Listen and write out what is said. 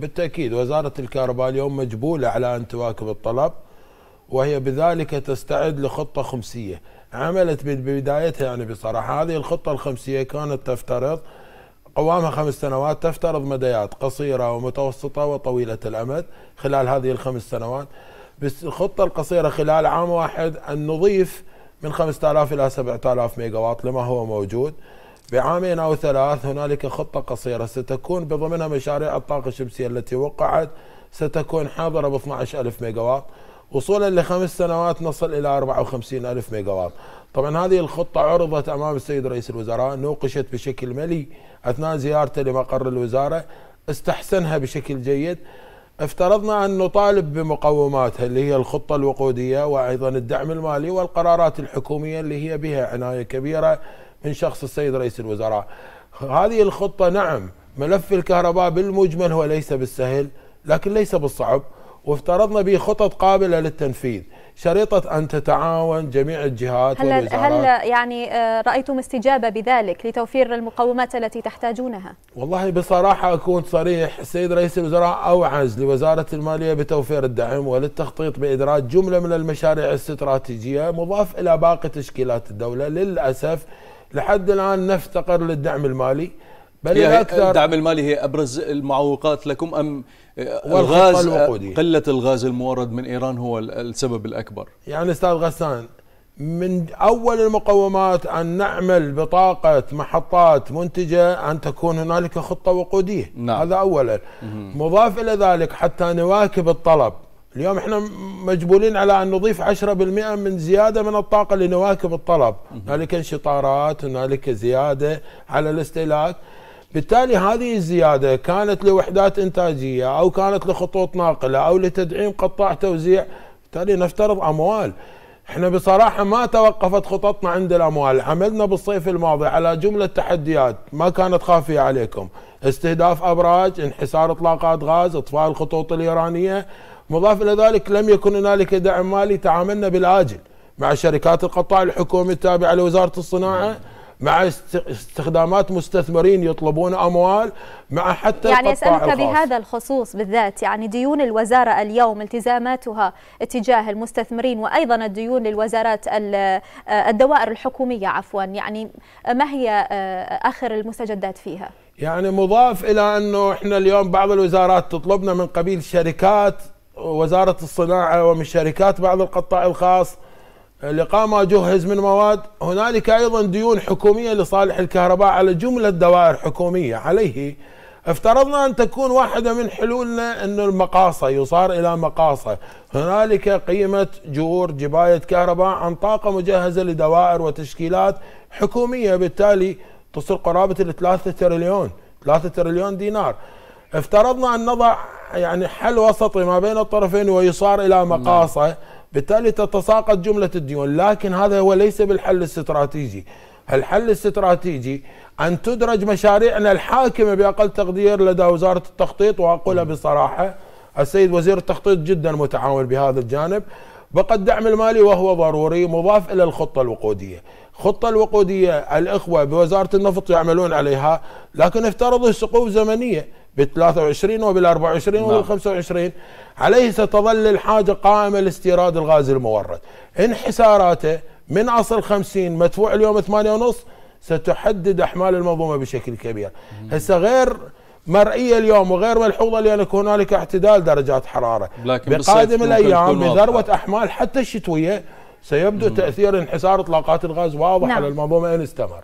بالتأكيد وزارة الكهرباء اليوم مجبولة على أن تواكب الطلب وهي بذلك تستعد لخطة خمسية عملت ببدايتها يعني بصراحة هذه الخطة الخمسية كانت تفترض قوامها خمس سنوات تفترض مديات قصيرة ومتوسطة وطويلة الأمد خلال هذه الخمس سنوات بس الخطة القصيرة خلال عام واحد أن نضيف من 5000 إلى 7000 ميجا واط لما هو موجود بعامين أو ثلاث هنالك خطة قصيرة ستكون بضمنها مشاريع الطاقة الشمسية التي وقعت ستكون حاضرة ب 12000 ميجا وات وصولا لخمس سنوات نصل إلى 54000 ميجا وات طبعا هذه الخطة عرضت أمام السيد رئيس الوزراء نوقشت بشكل ملي أثناء زيارته لمقر الوزارة استحسنها بشكل جيد افترضنا أن نطالب بمقوماتها اللي هي الخطة الوقودية وأيضا الدعم المالي والقرارات الحكومية اللي هي بها عناية كبيرة من شخص السيد رئيس الوزراء هذه الخطة نعم ملف الكهرباء بالمجمل هو ليس بالسهل لكن ليس بالصعب وافترضنا به خطط قابلة للتنفيذ شريطة أن تتعاون جميع الجهات هل والوزارات هل يعني آه، رأيتم استجابة بذلك لتوفير المقومات التي تحتاجونها؟ والله بصراحة أكون صريح السيد رئيس الوزراء أوعز لوزارة المالية بتوفير الدعم وللتخطيط بإدراج جملة من المشاريع الاستراتيجية مضاف إلى باقي تشكيلات الدولة للأسف لحد الان نفتقر للدعم المالي بل هي الاكثر الدعم المالي هي ابرز المعوقات لكم ام الغاز قله الغاز المورد من ايران هو السبب الاكبر يعني استاذ غسان من اول المقومات ان نعمل بطاقه محطات منتجه ان تكون هنالك خطه وقوديه نعم. هذا اولا مضاف الى ذلك حتى نواكب الطلب اليوم احنا مجبولين على ان نضيف 10% من زياده من الطاقه لنواكب الطلب، هنالك انشطارات، هنالك زياده على الاستهلاك، بالتالي هذه الزياده كانت لوحدات انتاجيه او كانت لخطوط ناقله او لتدعيم قطاع توزيع، بالتالي نفترض اموال. احنا بصراحه ما توقفت خططنا عند الاموال، عملنا بالصيف الماضي على جمله تحديات ما كانت خافيه عليكم، استهداف ابراج، انحسار اطلاقات غاز، اطفاء الخطوط الايرانيه، مضاف إلى ذلك لم يكن هنالك دعم مالي تعاملنا بالعاجل مع شركات القطاع الحكومي التابعة لوزارة الصناعة مع استخدامات مستثمرين يطلبون اموال مع حتى يعني اسالك الخاص. بهذا الخصوص بالذات يعني ديون الوزاره اليوم التزاماتها اتجاه المستثمرين وايضا الديون للوزارات آه، الدوائر الحكوميه عفوا يعني ما هي آه، اخر المستجدات فيها؟ يعني مضاف الى انه احنا اليوم بعض الوزارات تطلبنا من قبيل شركات وزارة الصناعة ومن شركات بعض القطاع الخاص ما جهز من مواد هنالك أيضا ديون حكومية لصالح الكهرباء على جملة دوائر حكومية عليه افترضنا أن تكون واحدة من حلولنا أن المقاصة يصار إلى مقاصة هنالك قيمة جور جباية كهرباء عن طاقة مجهزة لدوائر وتشكيلات حكومية بالتالي تصل قرابة 3 تريليون 3 تريليون دينار افترضنا أن نضع يعني حل وسطي ما بين الطرفين ويصار الى نعم. مقاصه بالتالي تتساقط جمله الديون لكن هذا هو ليس بالحل الاستراتيجي الحل الاستراتيجي ان تدرج مشاريعنا الحاكمه باقل تقدير لدى وزاره التخطيط واقولها نعم. بصراحه السيد وزير التخطيط جدا متعاون بهذا الجانب بقى الدعم المالي وهو ضروري مضاف الى الخطه الوقوديه الخطه الوقوديه الاخوه بوزاره النفط يعملون عليها لكن افترضوا سقوف زمنيه بال 23 وبال 24 وبال 25 عليه ستظل الحاجة قائمة لاستيراد الغاز المورد انحساراته من أصل 50 مدفوع اليوم 8 ونص ستحدد أحمال المنظومة بشكل كبير هسه غير مرئية اليوم وغير ملحوظة لأن هنالك اعتدال درجات حرارة لكن بقادم الأيام بذروة أحمال حتى الشتوية سيبدو مم. تأثير انحسار إطلاقات الغاز واضح نعم. على المنظومة إن استمر